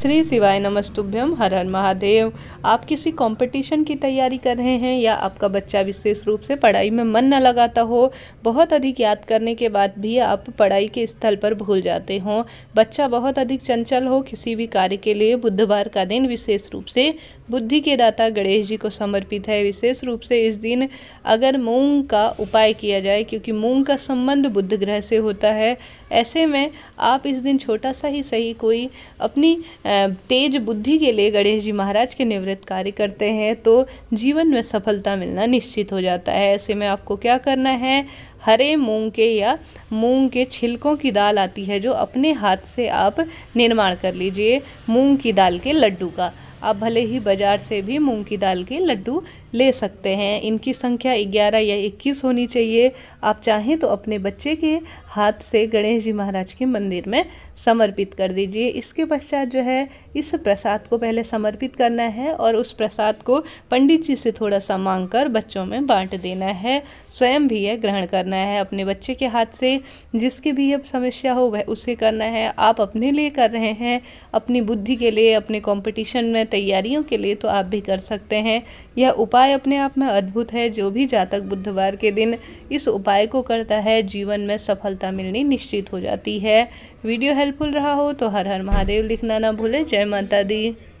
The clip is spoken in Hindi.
श्री शिवाय नमस्तुभ्यम हर हर महादेव आप किसी कंपटीशन की तैयारी कर रहे हैं या आपका बच्चा विशेष रूप से पढ़ाई में मन न लगाता हो बहुत अधिक याद करने के बाद भी आप पढ़ाई के स्थल पर भूल जाते हो बच्चा बहुत अधिक चंचल हो किसी भी कार्य के लिए बुधवार का दिन विशेष रूप से बुद्धि के दाता गणेश जी को समर्पित है विशेष रूप से इस दिन अगर मूंग का उपाय किया जाए क्योंकि मूंग का संबंध बुद्ध ग्रह से होता है ऐसे में आप इस दिन छोटा सा ही सही कोई अपनी तेज बुद्धि के लिए गणेश जी महाराज के निवृत्त कार्य करते हैं तो जीवन में सफलता मिलना निश्चित हो जाता है ऐसे में आपको क्या करना है हरे मूंग के या मूंग के छिलकों की दाल आती है जो अपने हाथ से आप निर्माण कर लीजिए मूंग की दाल के लड्डू का आप भले ही बाज़ार से भी मूंग की दाल के लड्डू ले सकते हैं इनकी संख्या 11 या 21 होनी चाहिए आप चाहें तो अपने बच्चे के हाथ से गणेश जी महाराज के मंदिर में समर्पित कर दीजिए इसके पश्चात जो है इस प्रसाद को पहले समर्पित करना है और उस प्रसाद को पंडित जी से थोड़ा सा मांग कर बच्चों में बांट देना है स्वयं भी यह ग्रहण करना है अपने बच्चे के हाथ से जिसकी भी अब समस्या हो वह उसे करना है आप अपने लिए कर रहे हैं अपनी बुद्धि के लिए अपने कंपटीशन में तैयारियों के लिए तो आप भी कर सकते हैं यह उपाय अपने आप में अद्भुत है जो भी जातक बुधवार के दिन इस उपाय को करता है जीवन में सफलता मिलनी निश्चित हो जाती है वीडियो हेल्पफुल रहा हो तो हर हर महादेव लिखना ना भूलें जय माता दी